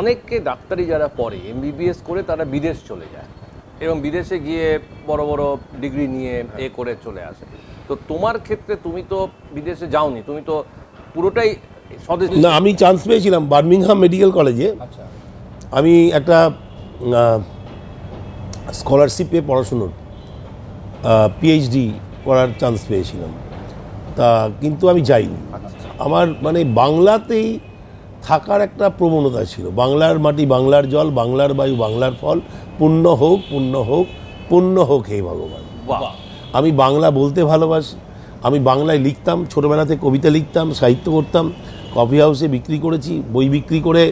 অনেককে ডাক্তারি যারা পড়ে এমবিবিএস করে তারা বিদেশ চলে যায় এবং বিদেশে গিয়ে বড় বড় ডিগ্রি নিয়ে এ করে চলে আসে তো তোমার ক্ষেত্রে তুমি তো বিদেশে যাওনি তুমি তো পুরোটাই স্বদেশ না আমি চান্স পেয়েছিলাম বার্মিংহাম মেডিকেল কলেজে আচ্ছা আমি একটা স্কলারশিপ পেয়ে পড়াশুনোর পিএইচডি করার চান্স পেয়েছিলাম তা কিন্তু আমি যাইনি আচ্ছা। আমার মানে বাংলাতেই থাকার একটা প্রবণতা ছিল বাংলার মাটি বাংলার জল বাংলার বায়ু বাংলার ফল পূর্ণ হোক পূর্ণ হোক পূর্ণ হোক হে ভগবান আমি বাংলা বলতে ভালোবাসি আমি বাংলায় লিখতাম ছোটোবেলাতে কবিতা লিখতাম সাহিত্য করতাম কফি হাউসে বিক্রি করেছি বই বিক্রি করে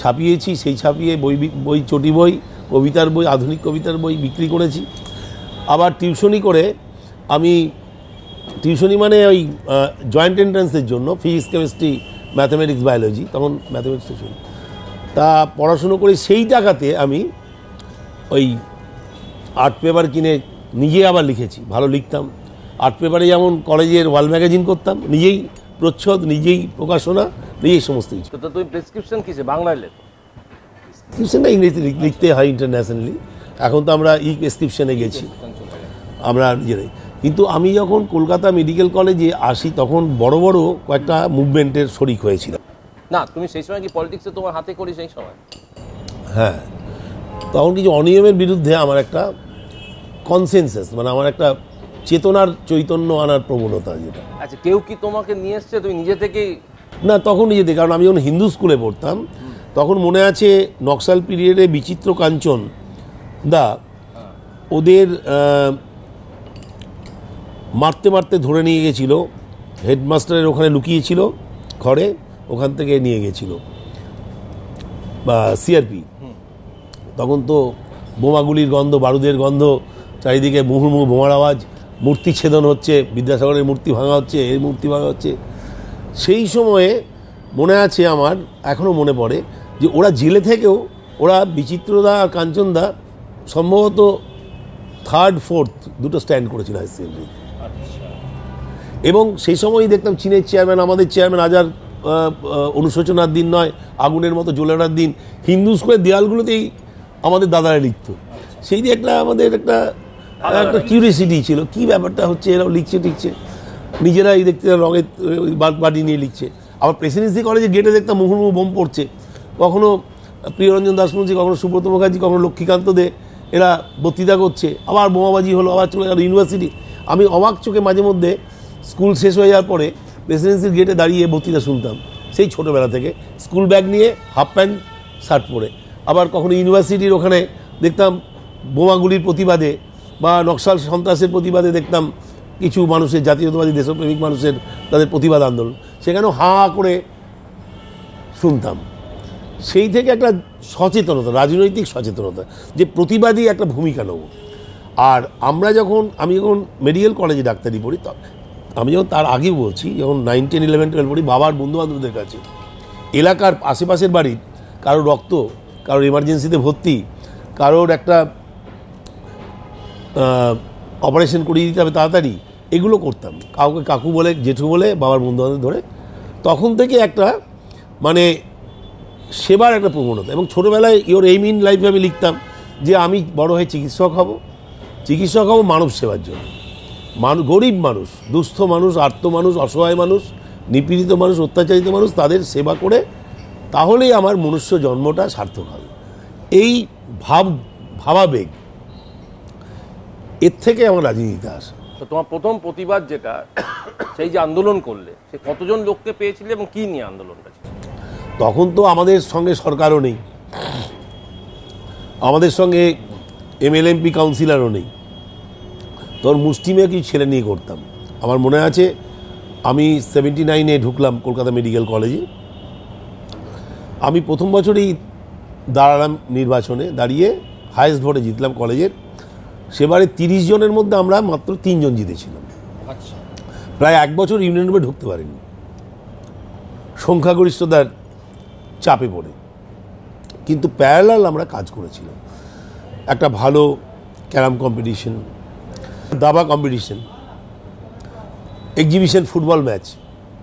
ছাপিয়েছি সেই ছাপিয়ে বই বই চটি বই কবিতার বই আধুনিক কবিতার বই বিক্রি করেছি আবার টিউশনি করে আমি টিউশনি মানে ওই জয়েন্ট এন্ট্রান্সের জন্য ফিজিক্স কেমিস্ট্রি ম্যাথামেটিক্স বায়োলজি তখন ম্যাথামেটিক্স ছিল তা পড়াশুনো করে সেই টাকাতে আমি ওই আর্ট পেপার কিনে নিজে আবার লিখেছি ভালো লিখতাম আর্ট পেপারে যেমন কলেজের ওয়াল ম্যাগাজিন করতাম নিজেই প্রচ্ছদ নিজেই প্রকাশনা নিজেই সমস্ত কিছু তো তুমি প্রেসক্রিপশন কিসে বাংলায় লেখ প্রেসক্রিপশনটা ইংরেজিতে লিখতে হয় ইন্টারন্যাশনালি এখন তো আমরা ই প্রেসক্রিপশনে গেছি আমরা নিজেরাই কিন্তু আমি যখন কলকাতা মেডিকেল কলেজে আসি তখন বড় বড় কয়েকটা মুভমেন্টের শরিক হয়েছিলাম না তুমি সেই সময় কি পলিটিক্সে তোমার হাতে করি সেই সময় হ্যাঁ তখন কিছু অনিয়মের বিরুদ্ধে আমার একটা কনসেনসেস মানে আমার একটা চেতনার চৈতন্য আনার প্রবণতা যেটা আচ্ছা কেউ কি তোমাকে নিয়ে এসছে তুমি নিজে থেকেই না তখন নিজে থেকে কারণ আমি যখন হিন্দু স্কুলে পড়তাম তখন মনে আছে নকশাল পিরিয়ডে বিচিত্র কাঞ্চন দা ওদের মারতে মারতে ধরে নিয়ে গেছিলো হেডমাস্টারের ওখানে লুকিয়েছিল ঘরে ওখান থেকে নিয়ে গেছিলো বা সিআরপি তখন তো বোমাগুলির গন্ধ বারুদের গন্ধ চারিদিকে মুহুর্মুহু বোমার আওয়াজ মূর্তি ছেদন হচ্ছে বিদ্যাসাগরের মূর্তি ভাঙা হচ্ছে এর মূর্তি ভাঙা হচ্ছে সেই সময়ে মনে আছে আমার এখনও মনে পড়ে যে ওরা জেলে থেকেও ওরা বিচিত্রদা আর কাঞ্চনদা সম্ভবত থার্ড ফোর্থ দুটো স্ট্যান্ড করেছিল হাই সেকেন্ডারিতে এবং সেই সময়ই দেখতাম চীনের চেয়ারম্যান আমাদের চেয়ারম্যান আজার অনুশোচনার দিন নয় আগুনের মতো জোলাটার দিন হিন্দু স্কুলের দেয়ালগুলোতেই আমাদের দাদারা লিখত সেই দিয়ে একটা আমাদের একটা একটা কিউরিয়াসিটি ছিল কি ব্যাপারটা হচ্ছে এরাও লিখছে টিখছে নিজেরাই দেখতে রঙের বাড়ি নিয়ে লিখছে আবার প্রেসিডেন্সি কলেজে গেটে দেখতাম মুহুর্মুহু বোম পড়ছে কখনো প্রিয়রঞ্জন দাসমুন্সি কখনো সুব্রত মুখার্জি কখনো লক্ষ্মীকান্ত দে এরা বক্তৃতা করছে আবার বোমাবাজি হলো আবার চলে গেল ইউনিভার্সিটি আমি অবাক চোখে মাঝে মধ্যে স্কুল শেষ হয়ে যাওয়ার পরে প্রেসিডেন্সির গেটে দাঁড়িয়ে বক্তৃতা শুনতাম সেই ছোটোবেলা থেকে স্কুল ব্যাগ নিয়ে হাফ প্যান্ট শার্ট পরে আবার কখনো ইউনিভার্সিটির ওখানে দেখতাম বোমাগুলির প্রতিবাদে বা নকশাল সন্ত্রাসের প্রতিবাদে দেখতাম কিছু মানুষের জাতীয়তাবাদী দেশপ্রেমিক মানুষের তাদের প্রতিবাদ আন্দোলন সেখানেও হা করে শুনতাম সেই থেকে একটা সচেতনতা রাজনৈতিক সচেতনতা যে প্রতিবাদী একটা ভূমিকা নেব আর আমরা যখন আমি যখন মেডিকেল কলেজে ডাক্তারি পড়ি আমি যখন তার আগে বলছি যখন নাইন টেন ইলেভেন টুয়েলভ পড়ি বাবার বন্ধু বান্ধবদের কাছে এলাকার আশেপাশের বাড়ির কারোর রক্ত কারোর এমার্জেন্সিতে ভর্তি কারোর একটা অপারেশন করিয়ে দিতে হবে তাড়াতাড়ি এগুলো করতাম কাউকে কাকু বলে জেঠু বলে বাবার বন্ধুবান্ধব ধরে তখন থেকে একটা মানে সেবার একটা প্রবণতা এবং ছোটোবেলায় ইওর এইম ইন লাইফে আমি লিখতাম যে আমি বড় হয়ে চিকিৎসক হব চিকিৎসক হব মানব সেবার জন্য মানুষ গরিব মানুষ দুস্থ মানুষ আর্ত মানুষ অসহায় মানুষ নিপীড়িত মানুষ অত্যাচারিত মানুষ তাদের সেবা করে তাহলেই আমার মনুষ্য জন্মটা সার্থক হবে এই ভাব ভাবাবেগ এর থেকে আমার রাজনীতিতে আসে তো তোমার প্রথম প্রতিবাদ যেটা সেই যে আন্দোলন করলে সে কতজন লোককে পেয়েছিলে এবং কী নিয়ে আন্দোলনটা তখন তো আমাদের সঙ্গে সরকারও নেই আমাদের সঙ্গে এমএলএমপি কাউন্সিলারও নেই তখন মুষ্টিমেয় কি ছেলে নিয়ে করতাম আমার মনে আছে আমি সেভেন্টি নাইনে ঢুকলাম কলকাতা মেডিকেল কলেজে আমি প্রথম বছরেই দাঁড়ালাম নির্বাচনে দাঁড়িয়ে হায়েস্ট ভোটে জিতলাম কলেজের সেবারে তিরিশ জনের মধ্যে আমরা মাত্র তিনজন জিতেছিলাম আচ্ছা। প্রায় এক বছর ইউনিয়ন রুমে ঢুকতে পারিনি সংখ্যাগরিষ্ঠতার চাপে পড়ে কিন্তু প্যারালাল আমরা কাজ করেছিলাম একটা ভালো ক্যারাম কম্পিটিশন দাবা competition exhibition football match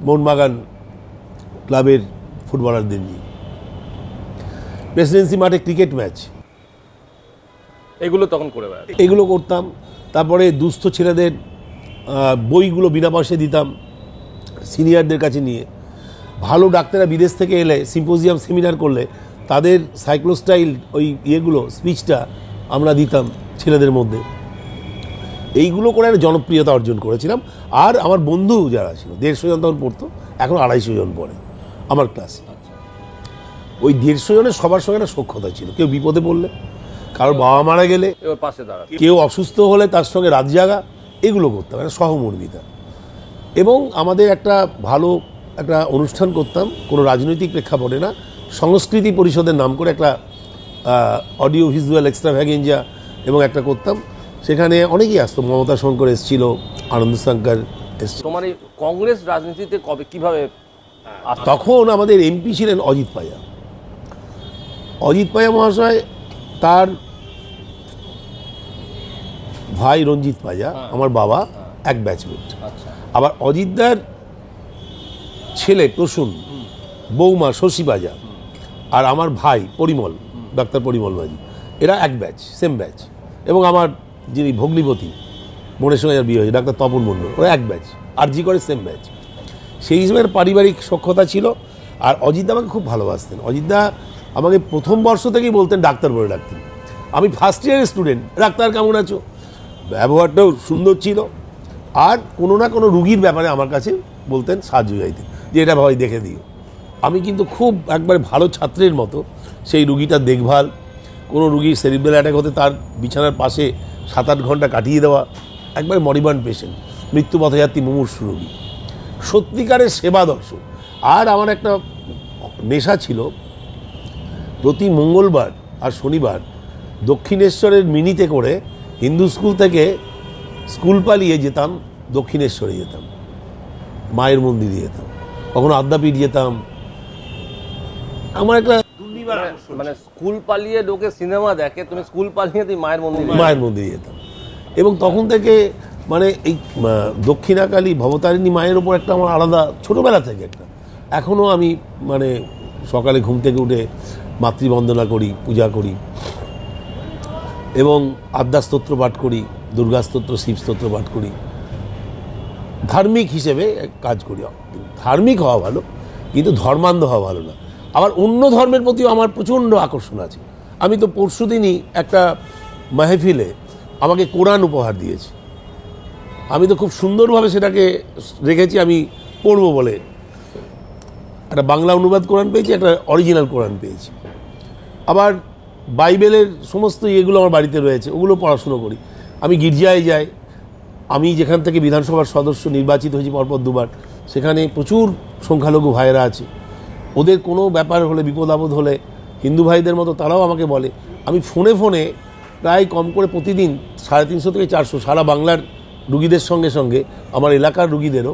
Mohun Bagan ক্লাবের ফুটবলারদের নিয়ে প্রেসিডেন্সি মাঠে ক্রিকেট ম্যাচ এগুলো তখন করে এগুলো করতাম তারপরে দুস্থ ছেলেদের বইগুলো বিনা পয়সে দিতাম সিনিয়রদের কাছে নিয়ে ভালো ডাক্তাররা বিদেশ থেকে এলে সিম্পোজিয়াম সেমিনার করলে তাদের সাইক্লোস্টাইল ওই ইয়েগুলো স্পিচটা আমরা দিতাম ছেলেদের মধ্যে এইগুলো করে একটা জনপ্রিয়তা অর্জন করেছিলাম আর আমার বন্ধু যারা ছিল দেড়শো জন তখন পড়তো এখন আড়াইশো জন পড়ে আমার ক্লাসে ওই দেড়শো জনের সবার সঙ্গে একটা সক্ষতা ছিল কেউ বিপদে পড়লে কারোর বাবা মারা গেলে পাশে কেউ অসুস্থ হলে তার সঙ্গে রাত জাগা এগুলো করতাম একটা সহমর্মিতা এবং আমাদের একটা ভালো একটা অনুষ্ঠান করতাম কোনো রাজনৈতিক প্রেক্ষাপটে না সংস্কৃতি পরিষদের নাম করে একটা অডিও ভিজুয়াল এক্সট্রা ভ্যাগেঞ্জা এবং একটা করতাম সেখানে অনেকেই আসতো মমতা শঙ্কর এসেছিল আনন্দ শঙ্কর এসছিল তোমার এই কংগ্রেস রাজনীতিতে কবে কীভাবে তখন আমাদের এমপি ছিলেন অজিত পাইয়া অজিত পাইয়া মহাশয় তার ভাই রঞ্জিত পাইয়া হ্যাঁ। আমার বাবা এক ব্যাচমেট আচ্ছা। আবার অজিতদার ছেলে প্রসুন বৌমা শশী বাজা আর আমার ভাই পরিমল ডাক্তার পরিমল বাজি এরা এক ব্যাচ সেম ব্যাচ এবং আমার যিনি ভগ্নিপতি বোনের সঙ্গে যার বিয়ে হয়েছে ডাক্তার তপন মন্ডল ওরা এক ব্যাচ আর জি করে সেম ব্যাচ সেই হিসেবে পারিবারিক সক্ষতা ছিল আর অজিতদা আমাকে খুব ভালোবাসতেন অজিতদা আমাকে প্রথম বর্ষ থেকেই বলতেন ডাক্তার বলে ডাকতেন আমি ফার্স্ট ইয়ারের স্টুডেন্ট ডাক্তার কেমন আছো ব্যবহারটাও সুন্দর ছিল আর কোনো না কোনো রুগীর ব্যাপারে আমার কাছে বলতেন সাহায্য চাইতেন যে এটা ভাই দেখে দিও আমি কিন্তু খুব একবারে ভালো ছাত্রের মতো সেই রুগীটার দেখভাল কোনো রুগীর সেরিব্রেল অ্যাটাক হতে তার বিছানার পাশে সাত আট ঘন্টা কাটিয়ে দেওয়া একবার মরিবান পেশেন্ট মৃত্যু পথযাত্রী মুমূর্ষ রোগী সত্যিকারের সেবা দর্শক আর আমার একটা নেশা ছিল প্রতি মঙ্গলবার আর শনিবার দক্ষিণেশ্বরের মিনিতে করে হিন্দু স্কুল থেকে স্কুল পালিয়ে যেতাম দক্ষিণেশ্বরে যেতাম মায়ের মন্দিরে যেতাম কখনো আদ্যাপীঠ যেতাম আমার একটা মানে স্কুল পালিয়ে লোকে সিনেমা দেখে তুমি স্কুল পালিয়ে তুই মায়ের মন্দির মায়ের মন্দিরে যেতাম এবং তখন থেকে মানে এই দক্ষিণাকালী ভবতারিণী মায়ের ওপর একটা আমার আলাদা ছোটোবেলা থেকে একটা এখনও আমি মানে সকালে ঘুম থেকে উঠে মাতৃবন্দনা করি পূজা করি এবং আদ্যাস্তোত্র পাঠ করি দুর্গাস্তোত্র শিবস্তোত্র পাঠ করি ধার্মিক হিসেবে কাজ করি ধার্মিক হওয়া ভালো কিন্তু ধর্মান্ধ হওয়া ভালো না আবার অন্য ধর্মের প্রতিও আমার প্রচণ্ড আকর্ষণ আছে আমি তো পরশু দিনই একটা মাহফিলে আমাকে কোরআন উপহার দিয়েছি আমি তো খুব সুন্দরভাবে সেটাকে রেখেছি আমি পড়ব বলে একটা বাংলা অনুবাদ কোরআন পেয়েছি একটা অরিজিনাল কোরআন পেয়েছি আবার বাইবেলের সমস্ত ইয়েগুলো আমার বাড়িতে রয়েছে ওগুলো পড়াশুনো করি আমি গির্জায় যাই আমি যেখান থেকে বিধানসভার সদস্য নির্বাচিত হয়েছি পরপর দুবার সেখানে প্রচুর সংখ্যালঘু ভাইয়েরা আছে ওদের কোনো ব্যাপার হলে বিপদ আপদ হলে হিন্দু ভাইদের মতো তারাও আমাকে বলে আমি ফোনে ফোনে প্রায় কম করে প্রতিদিন সাড়ে তিনশো থেকে চারশো সারা বাংলার রুগীদের সঙ্গে সঙ্গে আমার এলাকার রুগীদেরও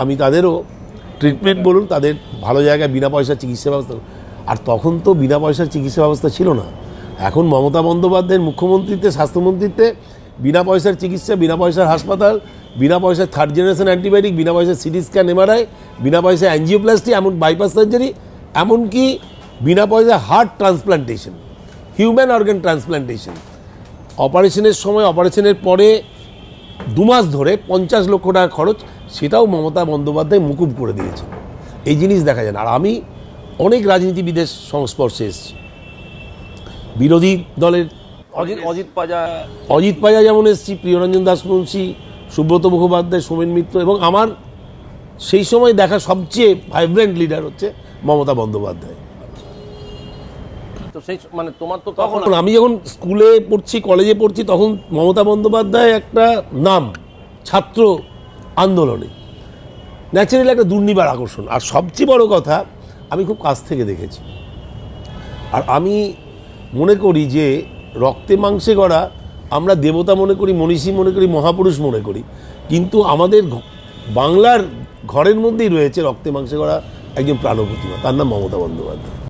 আমি তাদেরও ট্রিটমেন্ট বলুন তাদের ভালো জায়গায় বিনা পয়সার চিকিৎসা ব্যবস্থা আর তখন তো বিনা পয়সার চিকিৎসা ব্যবস্থা ছিল না এখন মমতা বন্দ্যোপাধ্যায়ের মুখ্যমন্ত্রীতে স্বাস্থ্যমন্ত্রীতে বিনা পয়সার চিকিৎসা বিনা পয়সার হাসপাতাল বিনা পয়সায় থার্ড জেনারেশন অ্যান্টিবায়োটিক বিনা পয়সায় সিটি স্ক্যান এমআরআই বিনা পয়সায় অ্যাঞ্জিওপ্লাস্টি এমন বাইপাস সার্জারি এমনকি বিনা পয়সায় heart transplantation human organ transplantation অপারেশনের সময় অপারেশনের পরে দু মাস ধরে পঞ্চাশ লক্ষ টাকা খরচ সেটাও মমতা বন্দ্যোপাধ্যায় মুকুব করে দিয়েছে এই জিনিস দেখা যায় আর আমি অনেক রাজনীতিবিদের সংস্পর্শে এসেছি বিরোধী দলের অজিত অজিত পাজা অজিত পাজা যেমন এসেছি প্রিয়রঞ্জন দাসমুন্সী সুব্রত মুখোপাধ্যায় সোমেন মিত্র এবং আমার সেই সময় দেখা সবচেয়ে ভাইব্রেন্ট লিডার হচ্ছে মমতা বন্দ্যোপাধ্যায় তো সেই মানে তোমার তো তখন আমি যখন স্কুলে পড়ছি কলেজে পড়ছি তখন মমতা বন্দ্যোপাধ্যায় একটা নাম ছাত্র আন্দোলনে ন্যাচারালি একটা দুর্নিবার আকর্ষণ আর সবচেয়ে বড় কথা আমি খুব কাছ থেকে দেখেছি আর আমি মনে করি যে রক্তে মাংসে গড়া আমরা দেবতা মনে করি মনীষী মনে করি মহাপুরুষ মনে করি কিন্তু আমাদের বাংলার ঘরের মধ্যেই রয়েছে রক্তে মাংসে করা একজন প্রাণপ্রতিমা তার নাম মমতা বন্দ্যোপাধ্যায়